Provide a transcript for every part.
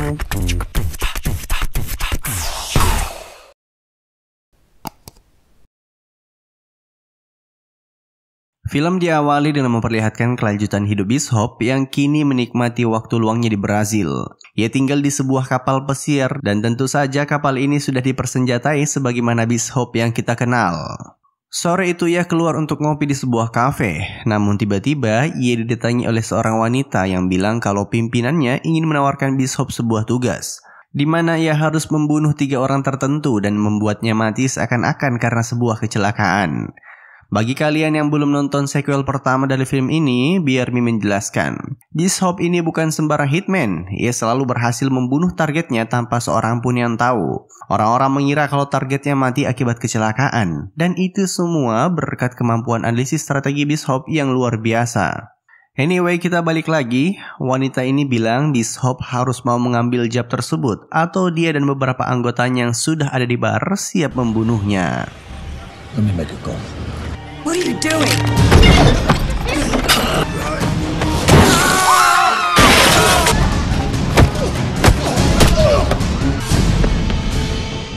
Film diawali dengan memperlihatkan kelanjutan hidup Bishop yang kini menikmati waktu luangnya di Brazil. Ia tinggal di sebuah kapal pesiar dan tentu saja kapal ini sudah dipersenjatai sebagaimana Bishop yang kita kenal. Sore itu ia keluar untuk ngopi di sebuah kafe, namun tiba-tiba ia didatangi oleh seorang wanita yang bilang kalau pimpinannya ingin menawarkan Bishop sebuah tugas, di mana ia harus membunuh tiga orang tertentu dan membuatnya mati seakan-akan karena sebuah kecelakaan. Bagi kalian yang belum nonton sequel pertama dari film ini, biar Mimin menjelaskan. Jis Hop ini bukan sembarang hitman. Ia selalu berhasil membunuh targetnya tanpa seorang pun yang tahu. Orang-orang mengira kalau targetnya mati akibat kecelakaan. Dan itu semua berkat kemampuan analisis strategi Bishop yang luar biasa. Anyway, kita balik lagi. Wanita ini bilang Bishop harus mau mengambil jab tersebut atau dia dan beberapa anggotanya yang sudah ada di bar siap membunuhnya. make a call. What are you doing?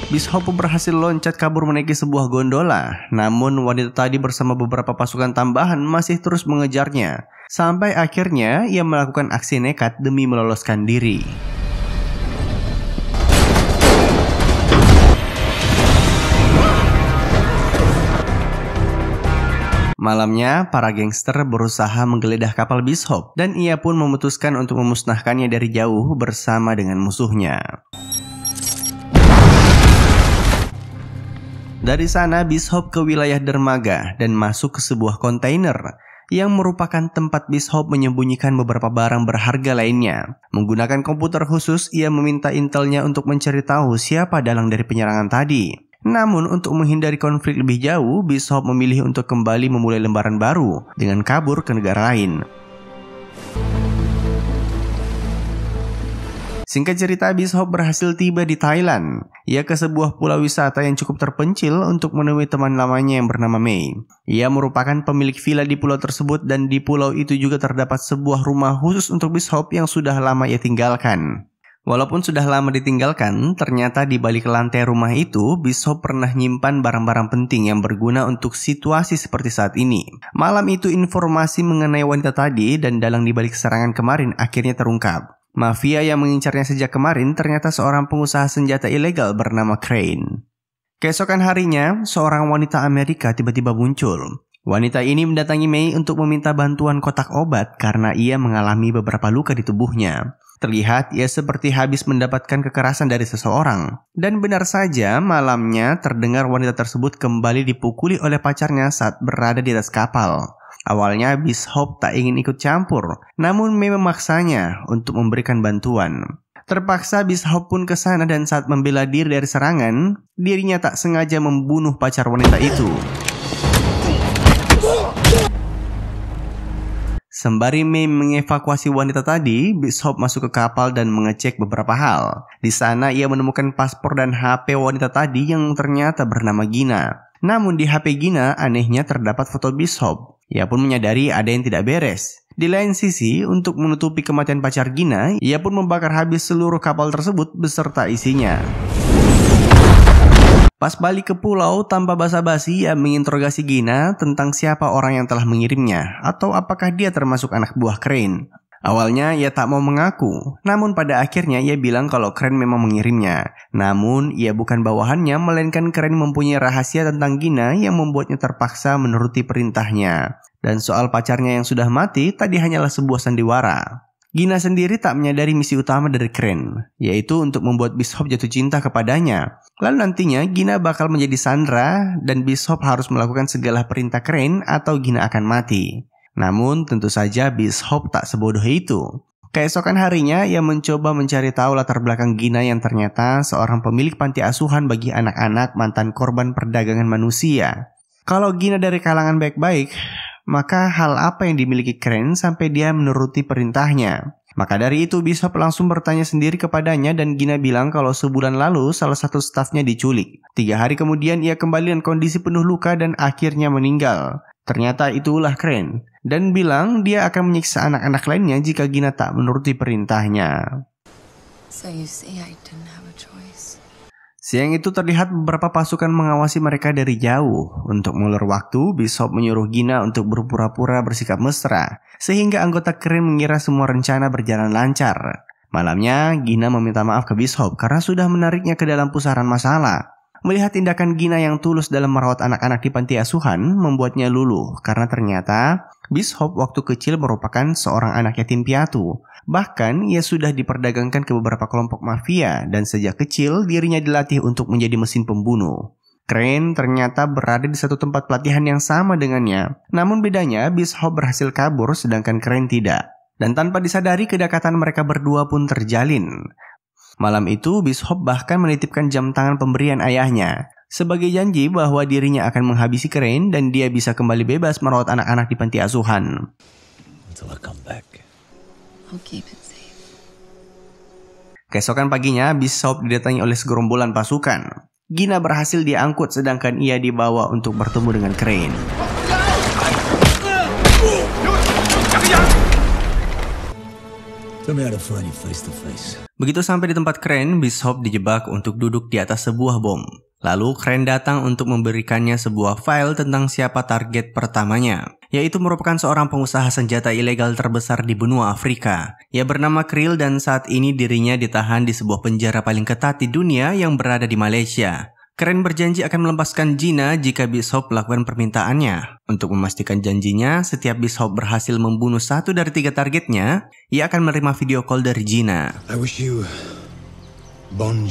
Bishopu berhasil loncat kabur menaiki sebuah gondola, namun wanita tadi bersama beberapa pasukan tambahan masih terus mengejarnya. Sampai akhirnya ia melakukan aksi nekat demi meloloskan diri. Malamnya, para gangster berusaha menggeledah kapal Bishop dan ia pun memutuskan untuk memusnahkannya dari jauh bersama dengan musuhnya. Dari sana, Bishop ke wilayah dermaga dan masuk ke sebuah kontainer yang merupakan tempat Bishop menyembunyikan beberapa barang berharga lainnya. Menggunakan komputer khusus, ia meminta intelnya untuk mencari tahu siapa dalang dari penyerangan tadi. Namun untuk menghindari konflik lebih jauh, Bishop memilih untuk kembali memulai lembaran baru dengan kabur ke negara lain. Singkat cerita, Bishop berhasil tiba di Thailand. Ia ke sebuah pulau wisata yang cukup terpencil untuk menemui teman lamanya yang bernama Mei. Ia merupakan pemilik villa di pulau tersebut dan di pulau itu juga terdapat sebuah rumah khusus untuk Bishop yang sudah lama ia tinggalkan. Walaupun sudah lama ditinggalkan, ternyata di balik lantai rumah itu, Biso pernah nyimpan barang-barang penting yang berguna untuk situasi seperti saat ini. Malam itu informasi mengenai wanita tadi dan dalang di balik serangan kemarin akhirnya terungkap. Mafia yang mengincarnya sejak kemarin ternyata seorang pengusaha senjata ilegal bernama Crane. Keesokan harinya, seorang wanita Amerika tiba-tiba muncul. Wanita ini mendatangi Mei untuk meminta bantuan kotak obat karena ia mengalami beberapa luka di tubuhnya. Terlihat ia seperti habis mendapatkan kekerasan dari seseorang. Dan benar saja, malamnya terdengar wanita tersebut kembali dipukuli oleh pacarnya saat berada di atas kapal. Awalnya bis hop tak ingin ikut campur, namun Mei memaksanya untuk memberikan bantuan. Terpaksa bis hop pun ke sana dan saat membela diri dari serangan, dirinya tak sengaja membunuh pacar wanita itu. Sembari Mei mengevakuasi wanita tadi, Bishop masuk ke kapal dan mengecek beberapa hal. Di sana ia menemukan paspor dan HP wanita tadi yang ternyata bernama Gina. Namun di HP Gina anehnya terdapat foto Bishop. Ia pun menyadari ada yang tidak beres. Di lain sisi, untuk menutupi kematian pacar Gina, ia pun membakar habis seluruh kapal tersebut beserta isinya. Pas balik ke pulau tanpa basa-basi ia menginterogasi Gina tentang siapa orang yang telah mengirimnya atau apakah dia termasuk anak buah Crane. Awalnya ia tak mau mengaku, namun pada akhirnya ia bilang kalau Crane memang mengirimnya. Namun ia bukan bawahannya melainkan Crane mempunyai rahasia tentang Gina yang membuatnya terpaksa menuruti perintahnya. Dan soal pacarnya yang sudah mati tadi hanyalah sebuah sandiwara. Gina sendiri tak menyadari misi utama dari Crane, yaitu untuk membuat Bishop jatuh cinta kepadanya. Lalu nantinya Gina bakal menjadi Sandra dan Bishop harus melakukan segala perintah Crane atau Gina akan mati. Namun tentu saja Bishop tak sebodoh itu. Keesokan harinya, ia mencoba mencari tahu latar belakang Gina yang ternyata seorang pemilik panti asuhan bagi anak-anak mantan korban perdagangan manusia. Kalau Gina dari kalangan baik-baik, maka hal apa yang dimiliki Crane sampai dia menuruti perintahnya? Maka dari itu Bishop langsung bertanya sendiri kepadanya dan Gina bilang kalau sebulan lalu salah satu stafnya diculik. Tiga hari kemudian ia kembali dengan kondisi penuh luka dan akhirnya meninggal. Ternyata itulah Crane. Dan bilang dia akan menyiksa anak-anak lainnya jika Gina tak menuruti perintahnya. So you see, I didn't have a choice. Siang itu terlihat beberapa pasukan mengawasi mereka dari jauh. Untuk mulur waktu, Bishop menyuruh Gina untuk berpura-pura bersikap mesra, sehingga anggota kerin mengira semua rencana berjalan lancar. Malamnya, Gina meminta maaf ke Bishop karena sudah menariknya ke dalam pusaran masalah. Melihat tindakan Gina yang tulus dalam merawat anak-anak di panti asuhan membuatnya luluh karena ternyata Bishop waktu kecil merupakan seorang anak yatim piatu Bahkan ia sudah diperdagangkan ke beberapa kelompok mafia dan sejak kecil dirinya dilatih untuk menjadi mesin pembunuh. Crane ternyata berada di satu tempat pelatihan yang sama dengannya. Namun bedanya Bishop berhasil kabur sedangkan Crane tidak. Dan tanpa disadari kedekatan mereka berdua pun terjalin. Malam itu Bishop bahkan menitipkan jam tangan pemberian ayahnya sebagai janji bahwa dirinya akan menghabisi Crane dan dia bisa kembali bebas merawat anak-anak di panti asuhan. Until I come back. Keesokan paginya, Bishop didatangi oleh segerombolan pasukan. Gina berhasil diangkut sedangkan ia dibawa untuk bertemu dengan Crane. Begitu sampai di tempat Crane, Bishop dijebak untuk duduk di atas sebuah bom. Lalu Crane datang untuk memberikannya sebuah file tentang siapa target pertamanya yaitu merupakan seorang pengusaha senjata ilegal terbesar di benua Afrika. Ia bernama Krill dan saat ini dirinya ditahan di sebuah penjara paling ketat di dunia yang berada di Malaysia. Karen berjanji akan melepaskan Gina jika Bishop melakukan permintaannya. Untuk memastikan janjinya, setiap Bishop berhasil membunuh satu dari tiga targetnya, ia akan menerima video call dari Gina. I wish you Bon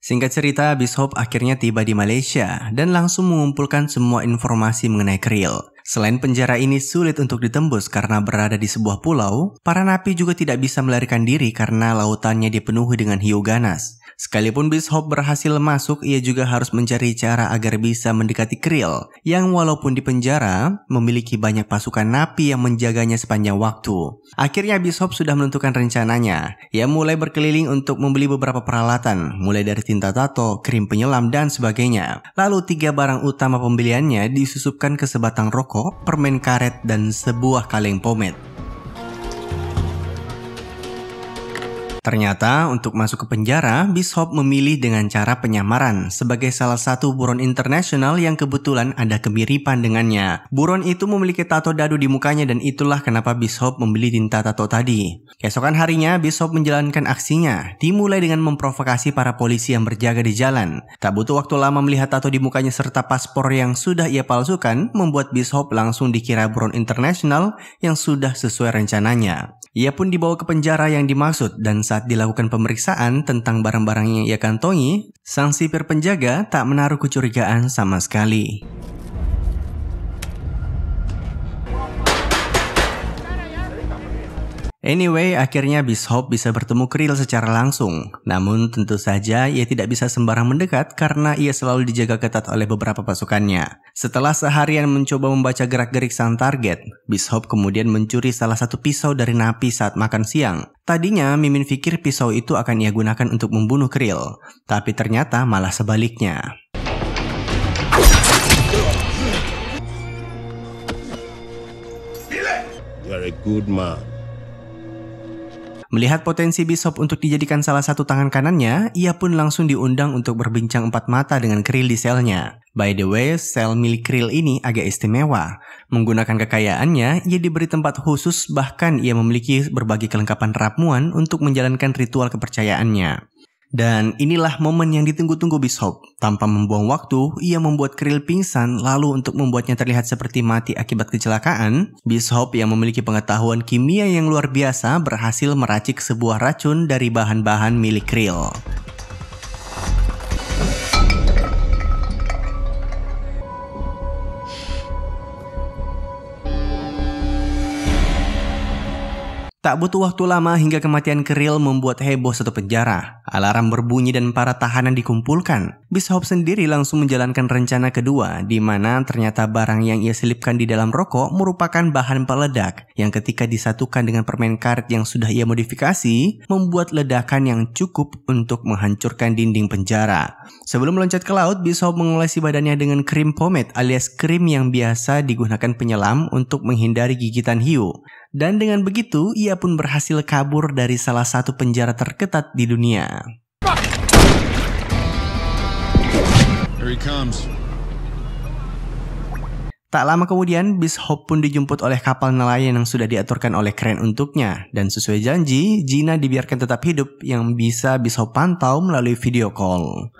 Singkat cerita, Bishop akhirnya tiba di Malaysia dan langsung mengumpulkan semua informasi mengenai Krill. Selain penjara ini sulit untuk ditembus karena berada di sebuah pulau, para napi juga tidak bisa melarikan diri karena lautannya dipenuhi dengan hiu ganas. Sekalipun Bishop berhasil masuk, ia juga harus mencari cara agar bisa mendekati Krill, yang walaupun di penjara, memiliki banyak pasukan napi yang menjaganya sepanjang waktu. Akhirnya Bishop sudah menentukan rencananya. Ia mulai berkeliling untuk membeli beberapa peralatan, mulai dari tinta tato, krim penyelam, dan sebagainya. Lalu tiga barang utama pembeliannya disusupkan ke sebatang rokok rokok, permen karet, dan sebuah kaleng pomade. Ternyata untuk masuk ke penjara, Bishop memilih dengan cara penyamaran sebagai salah satu buron internasional yang kebetulan ada kemiripan dengannya. Buron itu memiliki tato dadu di mukanya dan itulah kenapa Bishop membeli tinta tato tadi. Keesokan harinya, Bishop menjalankan aksinya, dimulai dengan memprovokasi para polisi yang berjaga di jalan. Tak butuh waktu lama melihat tato di mukanya serta paspor yang sudah ia palsukan, membuat Bishop langsung dikira buron internasional yang sudah sesuai rencananya. Ia pun dibawa ke penjara yang dimaksud dan saat dilakukan pemeriksaan tentang barang-barang yang ia kantongi, sang sipir penjaga tak menaruh kecurigaan sama sekali. Anyway, akhirnya Bishop bisa bertemu Krill secara langsung. Namun tentu saja ia tidak bisa sembarang mendekat karena ia selalu dijaga ketat oleh beberapa pasukannya. Setelah seharian mencoba membaca gerak-gerik sang target, Bishop kemudian mencuri salah satu pisau dari napi saat makan siang. Tadinya Mimin pikir pisau itu akan ia gunakan untuk membunuh Krill, tapi ternyata malah sebaliknya. You a good man. Melihat potensi Bishop untuk dijadikan salah satu tangan kanannya, ia pun langsung diundang untuk berbincang empat mata dengan Krill di selnya. By the way, sel milik Krill ini agak istimewa. Menggunakan kekayaannya, ia diberi tempat khusus bahkan ia memiliki berbagai kelengkapan ramuan untuk menjalankan ritual kepercayaannya. Dan inilah momen yang ditunggu-tunggu Bishop. Tanpa membuang waktu, ia membuat Krill pingsan lalu untuk membuatnya terlihat seperti mati akibat kecelakaan, Bishop yang memiliki pengetahuan kimia yang luar biasa berhasil meracik sebuah racun dari bahan-bahan milik Krill. Tak butuh waktu lama hingga kematian Keril membuat heboh satu penjara. Alarm berbunyi dan para tahanan dikumpulkan. Bishop sendiri langsung menjalankan rencana kedua, di mana ternyata barang yang ia selipkan di dalam rokok merupakan bahan peledak yang ketika disatukan dengan permen karet yang sudah ia modifikasi, membuat ledakan yang cukup untuk menghancurkan dinding penjara. Sebelum meloncat ke laut, Bishop mengolesi badannya dengan krim pomade alias krim yang biasa digunakan penyelam untuk menghindari gigitan hiu. Dan dengan begitu, ia pun berhasil kabur dari salah satu penjara terketat di dunia. Tak lama kemudian, bis Hope pun dijemput oleh kapal nelayan yang sudah diaturkan oleh Crane untuknya. Dan sesuai janji, Gina dibiarkan tetap hidup yang bisa bis Hope pantau melalui video call.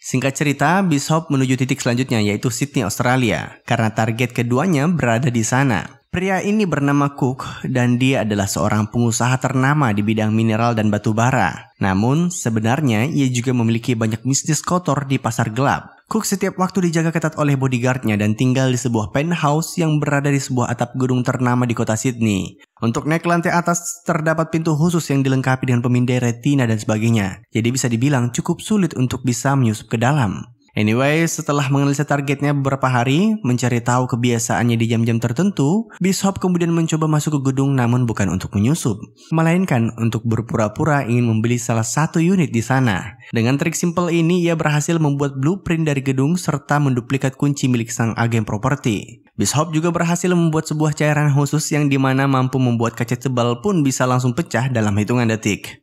Singkat cerita, Bishop menuju titik selanjutnya yaitu Sydney, Australia, karena target keduanya berada di sana. Pria ini bernama Cook dan dia adalah seorang pengusaha ternama di bidang mineral dan batu bara. Namun, sebenarnya ia juga memiliki banyak bisnis kotor di pasar gelap. Cook setiap waktu dijaga ketat oleh bodyguardnya dan tinggal di sebuah penthouse yang berada di sebuah atap gedung ternama di kota Sydney. Untuk naik lantai atas terdapat pintu khusus yang dilengkapi dengan pemindai retina dan sebagainya. Jadi bisa dibilang cukup sulit untuk bisa menyusup ke dalam. Anyway, setelah menganalisa targetnya beberapa hari, mencari tahu kebiasaannya di jam-jam tertentu, Bishop kemudian mencoba masuk ke gedung namun bukan untuk menyusup, melainkan untuk berpura-pura ingin membeli salah satu unit di sana. Dengan trik simpel ini, ia berhasil membuat blueprint dari gedung serta menduplikat kunci milik sang agen properti. Bishop juga berhasil membuat sebuah cairan khusus yang dimana mampu membuat kaca tebal pun bisa langsung pecah dalam hitungan detik.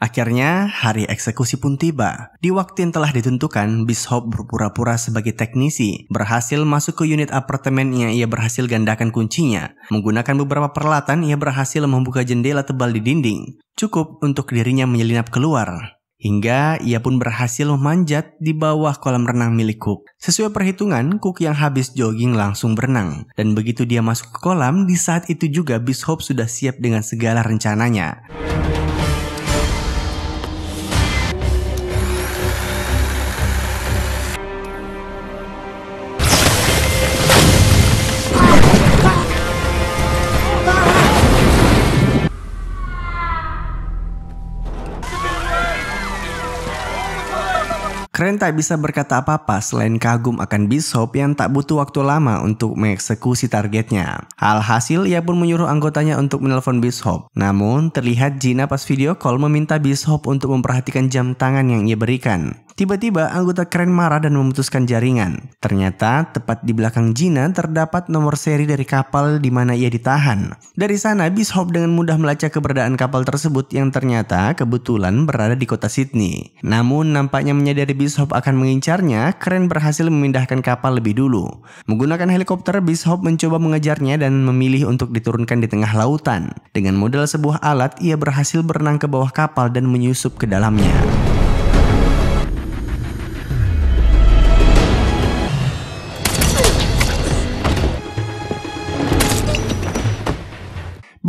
Akhirnya, hari eksekusi pun tiba. Di waktu yang telah ditentukan, Bishop berpura-pura sebagai teknisi, berhasil masuk ke unit apartemennya, ia berhasil gandakan kuncinya. Menggunakan beberapa peralatan, ia berhasil membuka jendela tebal di dinding, cukup untuk dirinya menyelinap keluar. Hingga ia pun berhasil memanjat di bawah kolam renang milik Cook. Sesuai perhitungan, Cook yang habis jogging langsung berenang. Dan begitu dia masuk ke kolam, di saat itu juga Bishop sudah siap dengan segala rencananya. Keren tak bisa berkata apa-apa selain kagum akan Bishop yang tak butuh waktu lama untuk mengeksekusi targetnya. Alhasil, ia pun menyuruh anggotanya untuk menelpon Bishop. Namun, terlihat Gina pas video call meminta Bishop untuk memperhatikan jam tangan yang ia berikan. Tiba-tiba anggota keren marah dan memutuskan jaringan. Ternyata tepat di belakang Gina terdapat nomor seri dari kapal di mana ia ditahan. Dari sana Bishop dengan mudah melacak keberadaan kapal tersebut yang ternyata kebetulan berada di kota Sydney. Namun nampaknya menyadari Bishop Bishop akan mengincarnya, Crane berhasil memindahkan kapal lebih dulu. Menggunakan helikopter, Bishop mencoba mengejarnya dan memilih untuk diturunkan di tengah lautan. Dengan modal sebuah alat, ia berhasil berenang ke bawah kapal dan menyusup ke dalamnya.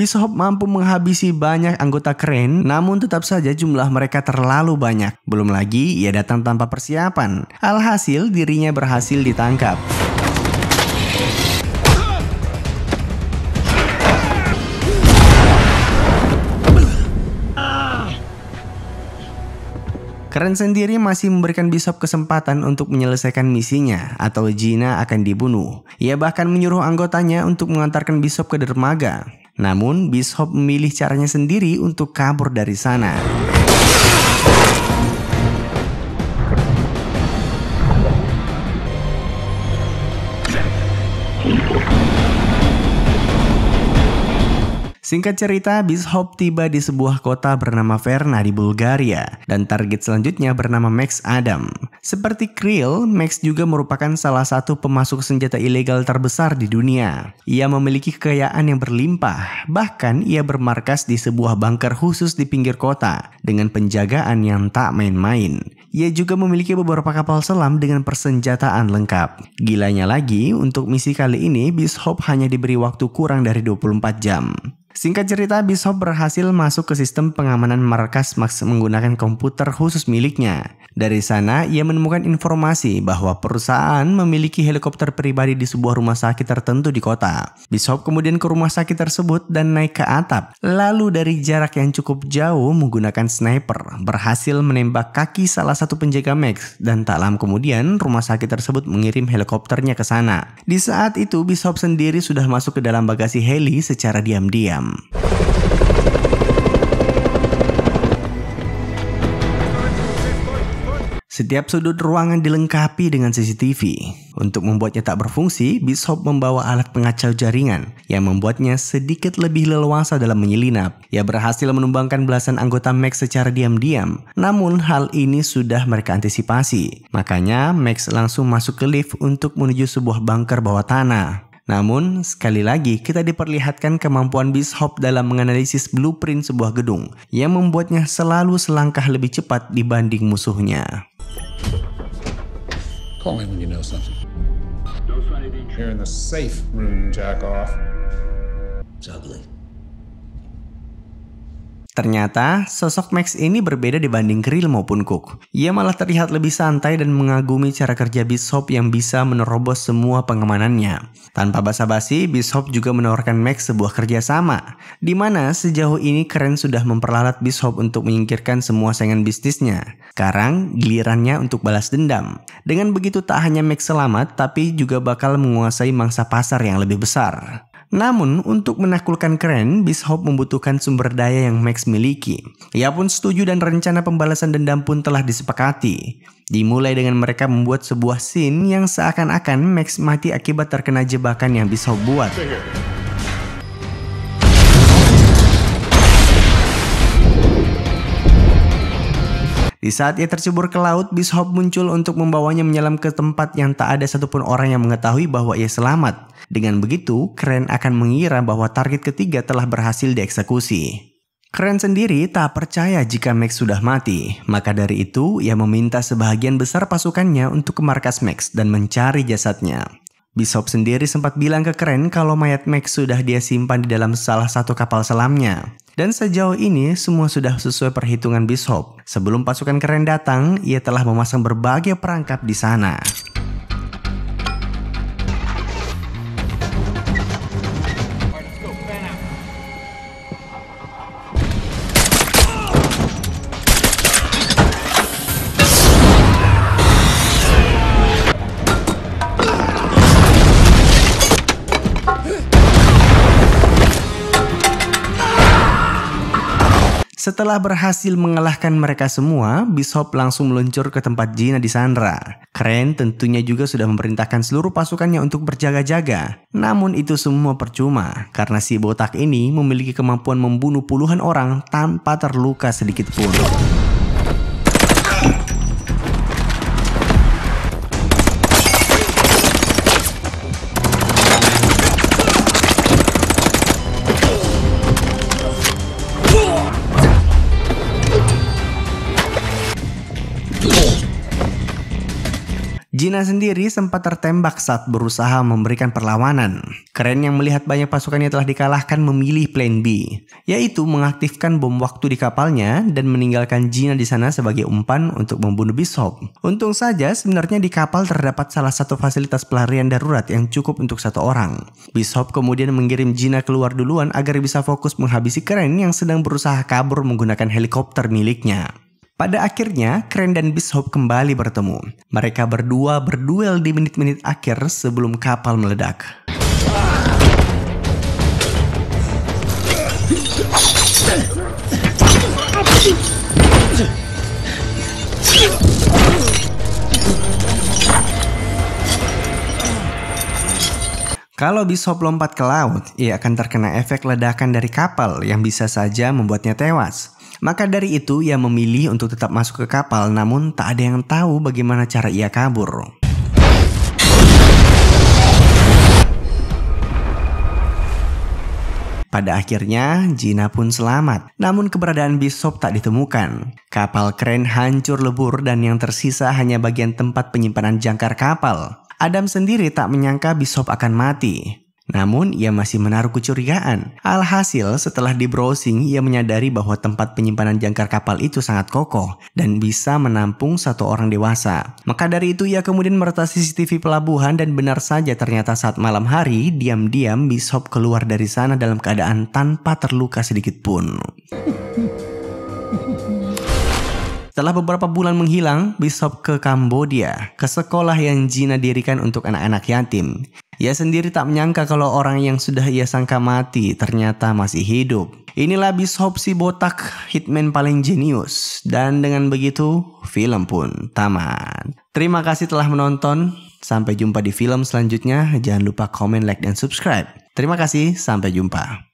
Bishop mampu menghabisi banyak anggota keren, namun tetap saja jumlah mereka terlalu banyak. Belum lagi, ia datang tanpa persiapan. Alhasil, dirinya berhasil ditangkap. Keren sendiri masih memberikan Bishop kesempatan untuk menyelesaikan misinya atau Gina akan dibunuh. Ia bahkan menyuruh anggotanya untuk mengantarkan Bishop ke dermaga. Namun, Bishop memilih caranya sendiri untuk kabur dari sana. Singkat cerita, Bishop tiba di sebuah kota bernama Verna di Bulgaria, dan target selanjutnya bernama Max Adam. Seperti Krill, Max juga merupakan salah satu pemasuk senjata ilegal terbesar di dunia. Ia memiliki kekayaan yang berlimpah, bahkan ia bermarkas di sebuah bunker khusus di pinggir kota, dengan penjagaan yang tak main-main. Ia juga memiliki beberapa kapal selam dengan persenjataan lengkap. Gilanya lagi, untuk misi kali ini, Bishop hanya diberi waktu kurang dari 24 jam. Singkat cerita, Bishop berhasil masuk ke sistem pengamanan markas Max menggunakan komputer khusus miliknya. Dari sana, ia menemukan informasi bahwa perusahaan memiliki helikopter pribadi di sebuah rumah sakit tertentu di kota. Bishop kemudian ke rumah sakit tersebut dan naik ke atap. Lalu dari jarak yang cukup jauh menggunakan sniper, berhasil menembak kaki salah satu penjaga Max. Dan tak lama kemudian, rumah sakit tersebut mengirim helikopternya ke sana. Di saat itu, Bishop sendiri sudah masuk ke dalam bagasi heli secara diam-diam malam. Setiap sudut ruangan dilengkapi dengan CCTV. Untuk membuatnya tak berfungsi, Bishop membawa alat pengacau jaringan yang membuatnya sedikit lebih leluasa dalam menyelinap. Ia berhasil menumbangkan belasan anggota Max secara diam-diam. Namun hal ini sudah mereka antisipasi. Makanya Max langsung masuk ke lift untuk menuju sebuah bunker bawah tanah. Namun, sekali lagi kita diperlihatkan kemampuan Bishop dalam menganalisis blueprint sebuah gedung yang membuatnya selalu selangkah lebih cepat dibanding musuhnya. Call me when you know something. Ternyata, sosok Max ini berbeda dibanding Krill maupun Cook. Ia malah terlihat lebih santai dan mengagumi cara kerja Bishop yang bisa menerobos semua pengamanannya. Tanpa basa-basi, Bishop juga menawarkan Max sebuah kerjasama, di mana sejauh ini Keren sudah memperlalat Bishop untuk menyingkirkan semua saingan bisnisnya. Sekarang, gilirannya untuk balas dendam. Dengan begitu tak hanya Max selamat, tapi juga bakal menguasai mangsa pasar yang lebih besar. Namun, untuk menaklukkan keren, Bishop membutuhkan sumber daya yang Max miliki. Ia pun setuju dan rencana pembalasan dendam pun telah disepakati. Dimulai dengan mereka membuat sebuah scene yang seakan-akan Max mati akibat terkena jebakan yang Bishop buat. Di saat ia tercebur ke laut, Bishop muncul untuk membawanya menyelam ke tempat yang tak ada satupun orang yang mengetahui bahwa ia selamat. Dengan begitu, Kren akan mengira bahwa target ketiga telah berhasil dieksekusi. Kren sendiri tak percaya jika Max sudah mati, maka dari itu ia meminta sebahagian besar pasukannya untuk ke markas Max dan mencari jasadnya. Bishop sendiri sempat bilang ke Kren kalau mayat Max sudah dia simpan di dalam salah satu kapal selamnya. Dan sejauh ini semua sudah sesuai perhitungan Bishop. Sebelum pasukan Keren datang, ia telah memasang berbagai perangkap di sana. Setelah berhasil mengalahkan mereka semua, Bishop langsung meluncur ke tempat Gina di Sandra. Kren tentunya juga sudah memerintahkan seluruh pasukannya untuk berjaga-jaga. Namun itu semua percuma, karena si botak ini memiliki kemampuan membunuh puluhan orang tanpa terluka sedikit pun. Cina sendiri sempat tertembak saat berusaha memberikan perlawanan. Keren yang melihat banyak pasukannya telah dikalahkan memilih plan B, yaitu mengaktifkan bom waktu di kapalnya dan meninggalkan Cina di sana sebagai umpan untuk membunuh Bishop. Untung saja sebenarnya di kapal terdapat salah satu fasilitas pelarian darurat yang cukup untuk satu orang. Bishop kemudian mengirim Gina keluar duluan agar bisa fokus menghabisi Keren yang sedang berusaha kabur menggunakan helikopter miliknya. Pada akhirnya, Crane dan Bishop kembali bertemu. Mereka berdua berduel di menit-menit akhir sebelum kapal meledak. Kalau Bishop lompat ke laut, ia akan terkena efek ledakan dari kapal yang bisa saja membuatnya tewas. Maka dari itu ia memilih untuk tetap masuk ke kapal namun tak ada yang tahu bagaimana cara ia kabur. Pada akhirnya, Gina pun selamat. Namun keberadaan Bishop tak ditemukan. Kapal kren hancur lebur dan yang tersisa hanya bagian tempat penyimpanan jangkar kapal. Adam sendiri tak menyangka Bishop akan mati. Namun, ia masih menaruh kecurigaan. Alhasil, setelah di browsing, ia menyadari bahwa tempat penyimpanan jangkar kapal itu sangat kokoh dan bisa menampung satu orang dewasa. Maka dari itu, ia kemudian meretas CCTV pelabuhan dan benar saja ternyata saat malam hari, diam-diam Bishop keluar dari sana dalam keadaan tanpa terluka sedikit pun. Setelah beberapa bulan menghilang, Bishop ke Kambodia, ke sekolah yang Gina dirikan untuk anak-anak yatim. Ia sendiri tak menyangka kalau orang yang sudah ia sangka mati ternyata masih hidup. Inilah Bishop si botak hitman paling jenius. Dan dengan begitu, film pun tamat. Terima kasih telah menonton. Sampai jumpa di film selanjutnya. Jangan lupa komen, like, dan subscribe. Terima kasih, sampai jumpa.